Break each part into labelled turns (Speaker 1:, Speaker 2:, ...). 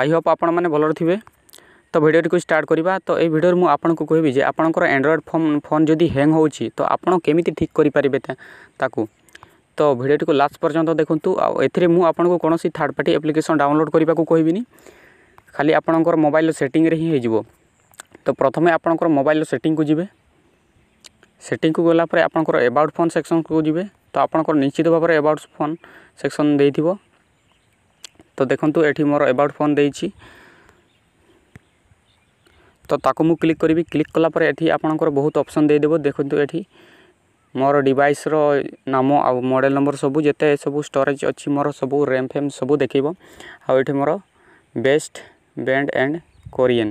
Speaker 1: I hope আপনার মানে ভালরে থাকবে তো ভিডিওটি স্টার্ট করা তো এই ভিডিওর মু আপনার কহবি যে আপনার আন্ড্রয়েড ফোন ফোন যদি হ্যাং হচ্ছে তো আপনার কমিটি ঠিক করে পারে তাকে তো ভিডিওটি লাস্ট পর্যন্ত দেখুন এতে মু আপনার কোণী থার্ড পার্টি আপ্লিকেসন ডাউনলোড করা কহবিনি খালি আপনার মোবাইল সেটিংরে হি হয়ে তো প্রথমে আপনার মোবাইল সেটিং কু যাবে সেটিং কু গলাপরে আপনার এবাউট ফোন সেকশন কু যাবে তো আপনার নিশ্চিত ভাবে এবাউট ফোন সেকশন দিয়ে তো দেখন্তু এটি মোর এবাউট ফোন দেইছি তো তাকে মু ক্লিক করিবি ক্লিক কলা পরে এটি আপনার বহুত অপসন দিয়ে দেব দেখুন এটি মোর ডিভাইসর নাম আউ মডেল নম্বর সবু যেতে সবু স্টোরেজ অছি মোর সবু র্যাম ফ্যাম সবু দেখব আউ এটি মোর বেস্ট ব্যান্ড এন্ড কোরিয়ান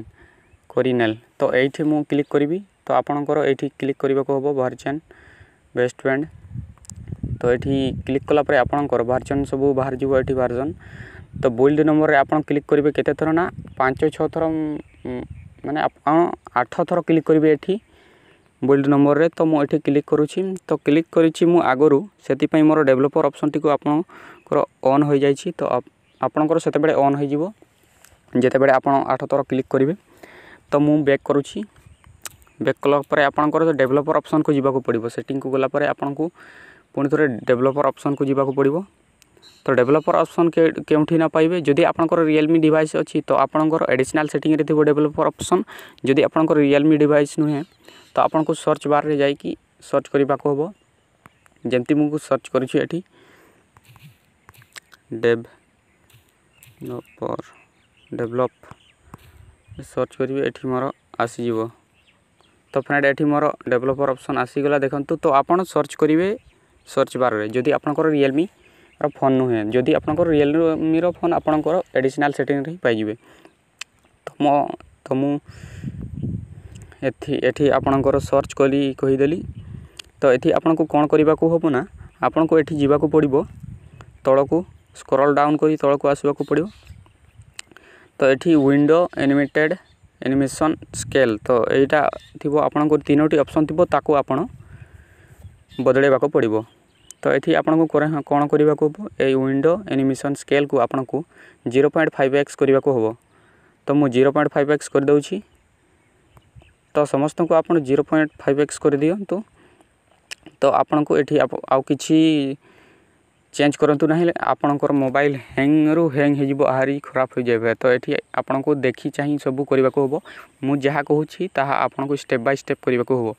Speaker 1: কোরিনাল তো এইটি মু ক্লিক করিবি তো আপনার এইটি ক্লিক করা হব ভার্জন বেস্ট ব্যান্ড তো এটি ক্লিক কলাপরে আপনার ভার্জন সবু বাহার যাব এটি ভার্জন ତ ବୋଇଲ୍ଡ ନମ୍ବରରେ ଆପଣ କ୍ଲିକ୍ କରିବେ କେତେ ଥର ନା ପାଞ୍ଚ ଛଅ ଥର ମାନେ ଆପଣ ଆଠ ଥର କ୍ଲିକ୍ କରିବେ ଏଠି ବୋଇଲ୍ଡ ନମ୍ବରରେ ତ ମୁଁ ଏଠି କ୍ଲିକ୍ କରୁଛି ତ କ୍ଲିକ୍ କରିଛି ମୁଁ ଆଗରୁ ସେଥିପାଇଁ ମୋର ଡେଭଲପର ଅପସନ୍ଟିକୁ ଆପଣଙ୍କର ଅନ୍ ହୋଇଯାଇଛି ତ ଆପଣଙ୍କର ସେତେବେଳେ ଅନ୍ ହୋଇଯିବ ଯେତେବେଳେ ଆପଣ ଆଠ ଥର କ୍ଲିକ୍ କରିବେ ତ ମୁଁ ବ୍ୟାକ୍ କରୁଛି ବ୍ୟାକ୍ କଲା ପରେ ଆପଣଙ୍କର ଡେଭଲପର ଅପସନ୍କୁ ଯିବାକୁ ପଡ଼ିବ ସେଟିଂକୁ ଗଲା ପରେ ଆପଣଙ୍କୁ ପୁଣି ଥରେ ଡେଭଲପର ଅପସନ୍କୁ ଯିବାକୁ ପଡ଼ିବ तो डेभलपर अप्सन के ना जदि आपर रियलमी डिवाइस अच्छी तो आपंकर एडिशनाल से थोड़ा डेभलपर अप्सन जदि आप रियलमी डिवाइस नुहे तो आपको सर्च बारे जा सर्च करने हम जमी मुझे सर्च कर डेभलपर डेभलप सर्च करी मोर आसीज तो फ्रेंड एटी मोर डेभलपर अप्सन आसीगला देखूँ तो आप सर्च करेंगे सर्च बारे जदि आपर रियलमी ଫୋନ୍ ନୁହେଁ ଯଦି ଆପଣଙ୍କର ରିଅଲମିର ଫୋନ୍ ଆପଣଙ୍କର ଆଡ଼ିସନାଲ୍ ସେଟିଂରେ ହିଁ ପାଇଯିବେ ତ ମୋ ତ ମୁଁ ଏଠି ଏଠି ଆପଣଙ୍କର ସର୍ଚ୍ଚ କରି କହିଦେଲି ତ ଏଠି ଆପଣଙ୍କୁ କ'ଣ କରିବାକୁ ହେବ ନା ଆପଣଙ୍କୁ ଏଠି ଯିବାକୁ ପଡ଼ିବ ତଳକୁ ସ୍କ୍ରଲ୍ ଡାଉନ୍ କରି ତଳକୁ ଆସିବାକୁ ପଡ଼ିବ ତ ଏଠି ୱିଣ୍ଡୋ ଏନିମେଟେଡ଼୍ ଏନିମେସନ୍ ସ୍କେଲ୍ ତ ଏଇଟା ଥିବ ଆପଣଙ୍କର ତିନୋଟି ଅପସନ୍ ଥିବ ତାକୁ ଆପଣ ବଦଳାଇବାକୁ ପଡ଼ିବ ତ ଏଠି ଆପଣଙ୍କୁ କ'ଣ କରିବାକୁ ହେବ ଏଇ ୱିଣ୍ଡୋ ଆନିମେସନ୍ ସ୍କେଲ୍କୁ ଆପଣଙ୍କୁ ଜିରୋ ପଏଣ୍ଟ ଫାଇଭ୍ ଏକ୍ସ କରିବାକୁ ହେବ ତ ମୁଁ ଜିରୋ ପଏଣ୍ଟ ଫାଇଭ୍ ଏକ୍ସ କରିଦେଉଛି ତ ସମସ୍ତଙ୍କୁ ଆପଣ ଜିରୋ ପଏଣ୍ଟ ଫାଇଭ୍ ଏକ୍ସ କରିଦିଅନ୍ତୁ ତ ଆପଣଙ୍କୁ ଏଠି ଆଉ କିଛି ଚେଞ୍ଜ କରନ୍ତୁ ନାହିଁ ଆପଣଙ୍କର ମୋବାଇଲ ହ୍ୟାଙ୍ଗରୁ ହ୍ୟାଙ୍ଗ ହେଇଯିବ ଆହୁରି ଖରାପ ହୋଇଯିବ ତ ଏଠି ଆପଣଙ୍କୁ ଦେଖି ଚାହିଁ ସବୁ କରିବାକୁ ହେବ ମୁଁ ଯାହା କହୁଛି ତାହା ଆପଣଙ୍କୁ ଷ୍ଟେପ୍ ବାଇ ଷ୍ଟେପ୍ କରିବାକୁ ହେବ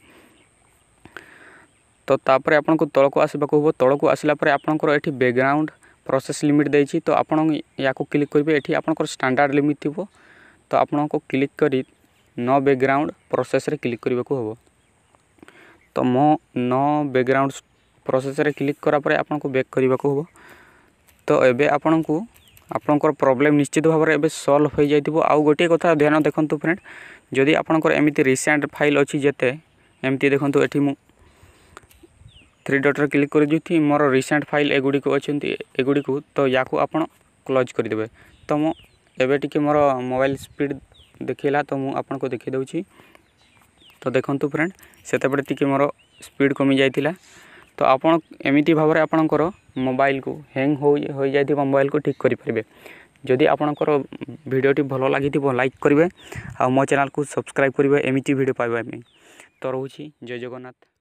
Speaker 1: ତ ତାପରେ ଆପଣଙ୍କୁ ତଳକୁ ଆସିବାକୁ ହେବ ତଳକୁ ଆସିଲା ପରେ ଆପଣଙ୍କର ଏଠି ବ୍ୟାକ୍ଗ୍ରାଉଣ୍ଡ ପ୍ରୋସେସ୍ ଲିମିଟ୍ ଦେଇଛି ତ ଆପଣ ୟାକୁ କ୍ଲିକ୍ କରିବେ ଏଠି ଆପଣଙ୍କର ଷ୍ଟାଣ୍ଡାର୍ଡ଼ ଲିମିଟ୍ ଥିବ ତ ଆପଣଙ୍କୁ କ୍ଲିକ୍ କରି ନ ବ୍ୟାକ୍ଗ୍ରାଉଣ୍ଡ ପ୍ରୋସେସ୍ରେ କ୍ଲିକ୍ କରିବାକୁ ହେବ ତ ମୋ ନ ବ୍ୟାକ୍ଗ୍ରାଉଣ୍ଡ ପ୍ରୋସେସ୍ରେ କ୍ଲିକ୍ କଲା ପରେ ଆପଣଙ୍କୁ ବ୍ୟାକ୍ କରିବାକୁ ହେବ ତ ଏବେ ଆପଣଙ୍କୁ ଆପଣଙ୍କର ପ୍ରୋବ୍ଲେମ୍ ନିଶ୍ଚିତ ଭାବରେ ଏବେ ସଲ୍ଭ ହୋଇଯାଇଥିବ ଆଉ ଗୋଟିଏ କଥା ଧ୍ୟାନ ଦେଖନ୍ତୁ ଫ୍ରେଣ୍ଡ ଯଦି ଆପଣଙ୍କର ଏମିତି ରିସେଣ୍ଟ ଫାଇଲ୍ ଅଛି ଯେତେ ଏମିତି ଦେଖନ୍ତୁ ଏଠି ମୁଁ থ্রি ডটরে ক্লিক করে যদি মোর রিসেন্ট ফাইল এগুড়ি অনেক এগুড়ি তো ইয়াকু আপনার ক্লোজ করিদেবে তো মো এবে টিকি মোর মোবাইল স্পিড দেখেলা তো মু আপনার দেখে দেছি তো দেখুন ফ্রেন্ড সেতবে টিকি মোর স্পিড কমি যাই তো আপন এমিটি ভাবে আপনার মোবাইল কু হ্যাং হয়ে যাই মোবাইল কু ঠিক করে পারবে যদি আপনার ভিডিওটি ভালো লাগি লাইক করবে আর মো চ্যানেল কু সবসক্রাইব করবে এমিটি ভিডিও পাইবা তো রয়েছি জয় জগন্নাথ